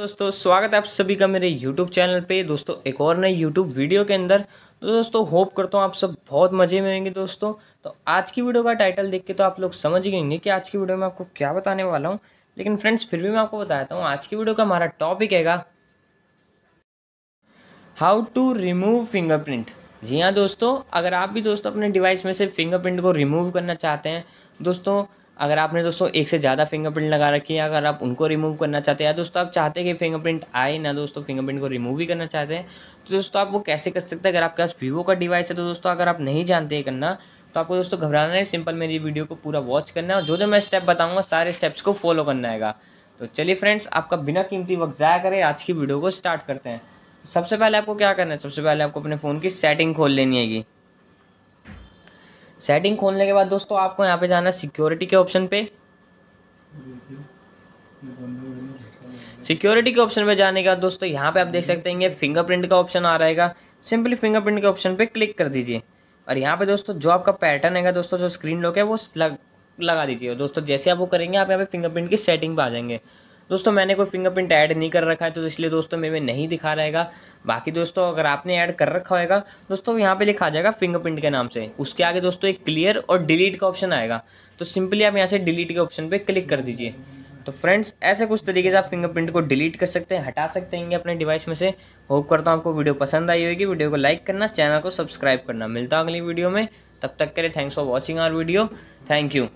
दोस्तों स्वागत है आप सभी का मेरे YouTube चैनल पे दोस्तों एक और नए YouTube वीडियो के अंदर तो दोस्तों होप करता हूँ आप सब बहुत मज़े में होंगे दोस्तों तो आज की वीडियो का टाइटल देख के तो आप लोग समझ गए होंगे कि आज की वीडियो में आपको क्या बताने वाला हूँ लेकिन फ्रेंड्स फिर भी मैं आपको बताता हूँ आज की वीडियो का हमारा टॉपिक हैगा हाउ टू रिमूव फिंगरप्रिंट जी हाँ दोस्तों अगर आप भी दोस्तों अपने डिवाइस में से फिंगरप्रिंट को रिमूव करना चाहते हैं दोस्तों अगर आपने दोस्तों एक से ज़्यादा फिंगरप्रिंट लगा रखी है अगर आप उनको रिमूव करना चाहते हैं या दोस्तों आप चाहते हैं कि फिंगरप्रिंट आए ना दोस्तों फिंगरप्रिंट को रिमूव भी करना चाहते हैं तो दोस्तों आप वो कैसे कर सकते हैं अगर आपके पास वीवो का डिवाइस है तो दोस्तों अगर आप नहीं जानते करना तो आपको दोस्तों घबराना है सिंपल मेरी वीडियो को पूरा वॉच करना है और जो जो मैं स्टेप बताऊँगा सारे स्टेप्स को फॉलो करना है तो चलिए फ्रेंड्स आपका बिना कीमती वक्त ज़ाया करें आज की वीडियो को स्टार्ट करते हैं तो सबसे पहले आपको क्या करना है सबसे पहले आपको अपने फ़ोन की सेटिंग खोल लेनी है सेटिंग खोलने के बाद दोस्तों आपको यहाँ पे जाना है सिक्योरिटी के ऑप्शन पे सिक्योरिटी के ऑप्शन पे जाने का दोस्तों यहाँ पे आप देख सकते हैं फिंगरप्रिंट का ऑप्शन आ रहेगा सिंपली फिंगरप्रिंट के ऑप्शन पे क्लिक कर दीजिए और यहाँ पे दोस्तों जो आपका पैटर्न है दोस्तों जो स्क्रीन लॉक है वो लग लगा दीजिए दोस्तों जैसे आप वो करेंगे आप यहाँ पे फिंगरप्रिंट की सेटिंग पर आ जाएंगे दोस्तों मैंने कोई फिंगरप्रिंट ऐड नहीं कर रखा है तो इसलिए दोस्तों मेरे में नहीं दिखा रहेगा बाकी दोस्तों अगर आपने ऐड कर रखा होगा दोस्तों यहाँ पे लिखा जाएगा फिंगरप्रिंट के नाम से उसके आगे दोस्तों एक क्लियर और डिलीट का ऑप्शन आएगा तो सिंपली आप यहाँ से डिलीट के ऑप्शन पर क्लिक कर दीजिए तो फ्रेंड्स ऐसे कुछ तरीके से आप फिंगरप्रिंट को डिलीट कर सकते हैं हटा सकते हैं अपने डिवाइस में से होप करता हूँ आपको वीडियो पसंद आई होगी वीडियो को लाइक करना चैनल को सब्सक्राइब करना मिलता हूँ अगली वीडियो में तब तक करें thanks for watching our video thank you